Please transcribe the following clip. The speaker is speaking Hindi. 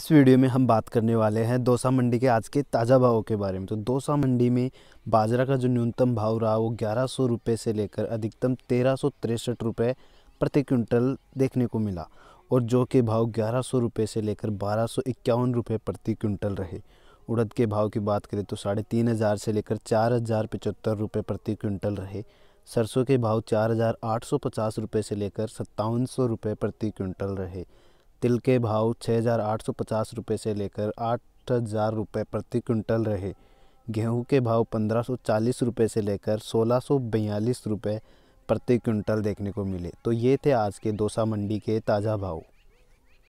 इस वीडियो में हम बात करने वाले हैं दौसा मंडी के आज के ताज़ा भावों के बारे में तो दोसा मंडी में बाजरा का जो न्यूनतम भाव रहा वो ग्यारह सौ रुपये से लेकर अधिकतम तेरह सौ तिरसठ रुपये प्रति क्विंटल देखने को मिला और जौ के भाव ग्यारह सौ रुपये से लेकर बारह सौ इक्यावन रुपये प्रति क्विंटल रहे उड़द के भाव की बात करें तो साढ़े तीन हज़ार से लेकर चार हज़ार पचहत्तर रुपये प्रति क्विंटल रहे सरसों के भाव चार हज़ार आठ सौ पचास रुपये से लेकर सत्तावन सौ रुपये प्रति क्विंटल रहे तिल के भाव छः हज़ार आठ सौ पचास रुपये से लेकर आठ हज़ार रुपये प्रति क्विंटल रहे गेहूं के भाव पंद्रह सौ चालीस रुपये से लेकर सोलह सौ बयालीस रुपये प्रति क्विंटल देखने को मिले तो ये थे आज के दोसा मंडी के ताज़ा भाव